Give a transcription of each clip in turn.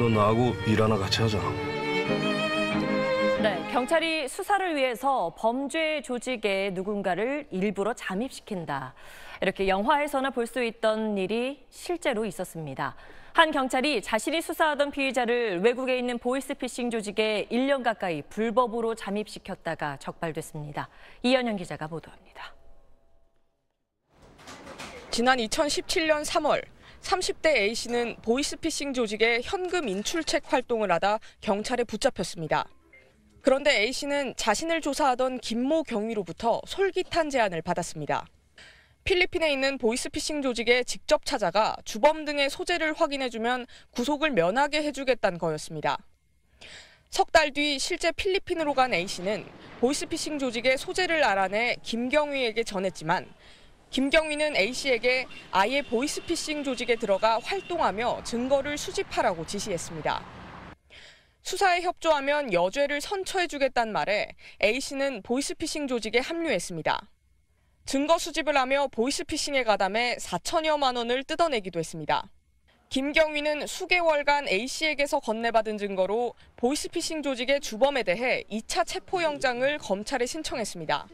너 나하고 일 하나 같이 하자. 네, 경찰이 수사를 위해서 범죄 조직에 누군가를 일부러 잠입시킨다. 이렇게 영화에서나 볼 수 있던 일이 실제로 있었습니다. 한 경찰이 자신이 수사하던 피의자를 외국에 있는 보이스피싱 조직에 1년 가까이 불법으로 잠입시켰다가 적발됐습니다. 이현영 기자가 보도합니다. 지난 2017년 3월 30대 A씨는 보이스피싱 조직의 현금 인출책 활동을 하다 경찰에 붙잡혔습니다. 그런데 A씨는 자신을 조사하던 김모 경위로부터 솔깃한 제안을 받았습니다. 필리핀에 있는 보이스피싱 조직에 직접 찾아가 주범 등의 소재를 확인해주면 구속을 면하게 해주겠다는 거였습니다. 석 달 뒤 실제 필리핀으로 간 A씨는 보이스피싱 조직의 소재를 알아내 김경위에게 전했지만 김경위는 A씨에게 아예 보이스피싱 조직에 들어가 활동하며 증거를 수집하라고 지시했습니다. 수사에 협조하면 여죄를 선처해주겠다는 말에 A씨는 보이스피싱 조직에 합류했습니다. 증거 수집을 하며 보이스피싱에 가담해 4천여만 원을 뜯어내기도 했습니다. 김경위는 수개월간 A씨에게서 건네받은 증거로 보이스피싱 조직의 주범에 대해 2차 체포영장을 검찰에 신청했습니다.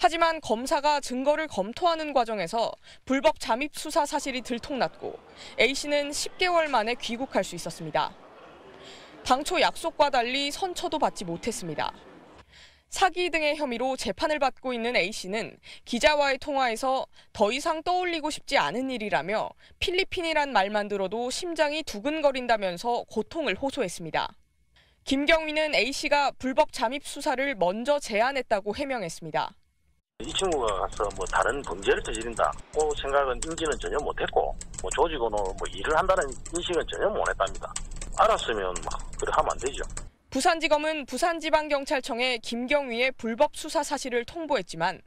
하지만 검사가 증거를 검토하는 과정에서 불법 잠입 수사 사실이 들통났고 A씨는 10개월 만에 귀국할 수 있었습니다. 당초 약속과 달리 선처도 받지 못했습니다. 사기 등의 혐의로 재판을 받고 있는 A씨는 기자와의 통화에서 더 이상 떠올리고 싶지 않은 일이라며 필리핀이란 말만 들어도 심장이 두근거린다면서 고통을 호소했습니다. 김경위는 A씨가 불법 잠입 수사를 먼저 제안했다고 해명했습니다. 이 친구가 가서 뭐 다른 범죄를 저지른다 고 생각은 인지는 전혀 못했고 뭐 조직으로 뭐 일을 한다는 인식은 전혀 못했답니다. 알았으면 막 그래 하면 안 되죠. 부산지검은 부산지방경찰청에 김경위의 불법 수사 사실을 통보했지만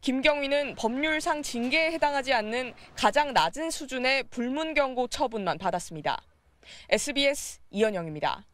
김경위는 법률상 징계에 해당하지 않는 가장 낮은 수준의 불문경고 처분만 받았습니다. SBS 이현영입니다.